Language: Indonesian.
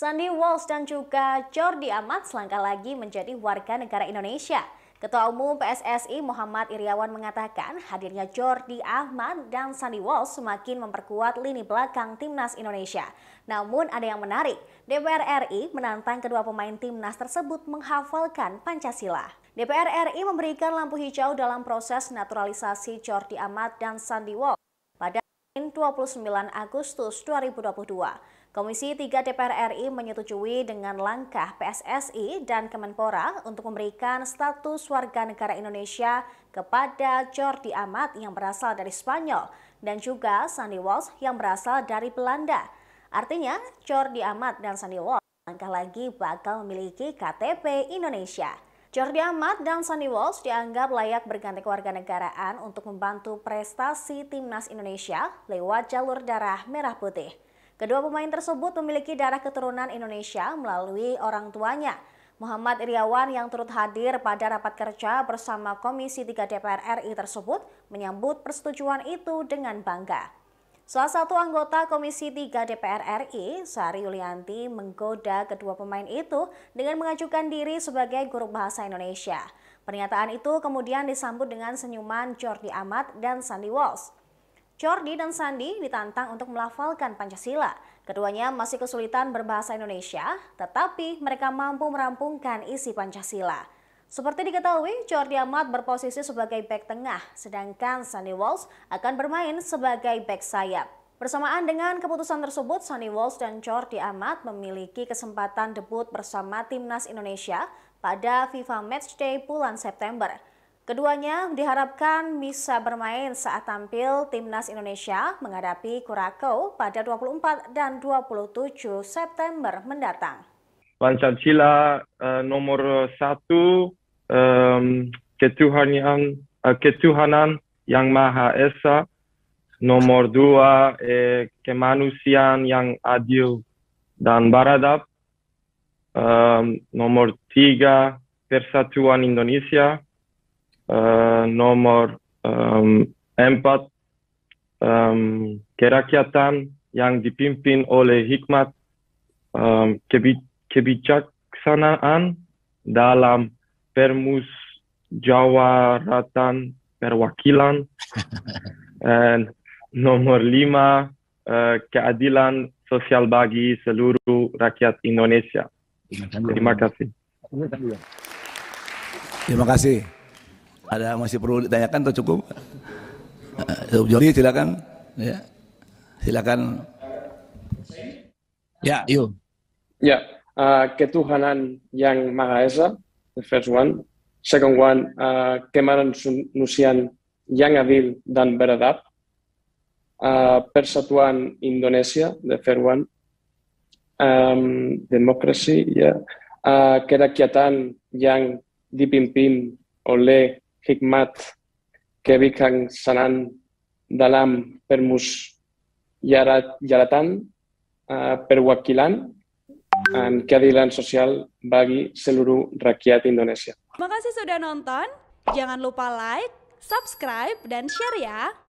Sandy Walsh dan juga Jordi Amat selangkah lagi menjadi warga negara Indonesia. Ketua Umum PSSI Muhammad Iriawan mengatakan hadirnya Jordi Ahmad dan Sandy Walsh semakin memperkuat lini belakang timnas Indonesia. Namun ada yang menarik, DPR RI menantang kedua pemain timnas tersebut menghafalkan Pancasila. DPR RI memberikan lampu hijau dalam proses naturalisasi Jordi Ahmad dan Sandy Walsh pada Senin 29 Agustus 2022. Komisi 3 DPR RI menyetujui dengan langkah PSSI dan Kemenpora untuk memberikan status warga negara Indonesia kepada Jordi Amat yang berasal dari Spanyol dan juga Sandy Walsh yang berasal dari Belanda. Artinya, Jordi Amat dan Sandy Walsh langkah lagi bakal memiliki KTP Indonesia. Jordi Ahmad dan Sonny Walsh dianggap layak berganti kewarganegaraan untuk membantu prestasi timnas Indonesia lewat jalur darah merah putih. Kedua pemain tersebut memiliki darah keturunan Indonesia melalui orang tuanya. Muhammad Iriawan yang turut hadir pada rapat kerja bersama Komisi 3 DPR RI tersebut menyambut persetujuan itu dengan bangga. Salah satu anggota Komisi 3 DPR RI, Sari Yulianti, menggoda kedua pemain itu dengan mengajukan diri sebagai guru bahasa Indonesia. Pernyataan itu kemudian disambut dengan senyuman Jordi Amat dan Sandy Walsh. Jordi dan Sandi ditantang untuk melafalkan Pancasila. Keduanya masih kesulitan berbahasa Indonesia, tetapi mereka mampu merampungkan isi Pancasila. Seperti diketahui, Jordi Amat berposisi sebagai back tengah, sedangkan Sunny Walls akan bermain sebagai back sayap. Bersamaan dengan keputusan tersebut, Sunny Walls dan Jordi Amat memiliki kesempatan debut bersama Timnas Indonesia pada FIFA Matchday bulan September. Keduanya diharapkan bisa bermain saat tampil Timnas Indonesia menghadapi Kurakau pada 24 dan 27 September mendatang. Pancasila uh, nomor satu um, ketuhanan, uh, eh, ketuhanan yang Maha Esa. Nomor dua, eh, kemanusiaan yang adil dan beradab. Um, nomor tiga, persatuan Indonesia. Uh, nomor um, empat, um, kerakyatan yang dipimpin oleh hikmat um, kebijaksanaan dalam Permus, Jawa Ratan, perwakilan. dan nomor lima, uh, keadilan sosial bagi seluruh rakyat Indonesia. Terima kasih. Terima kasih. Ada masih perlu ditanyakan atau cukup? Uh, eh, Jody silakan. Ya. Silakan. Ya, yuk. Ya, uh, ketuhanan yang Maha Esa the first one. Second one, uh, Kemaran Nusian, Yang Adil, Dan Beradab. Uh, Persatuan, Indonesia, the third one. Um, democracy, yeah. Uh, Kerakiatan, Yang, Dipimpin, Ole, Hikmat, Kevikang Sanan, Dalam, Permus, Yarat, Yaratan, uh, Perwakilan, dan keadilan sosial bagi seluruh rakyat Indonesia. Terima kasih sudah nonton. Jangan lupa like, subscribe, dan share ya.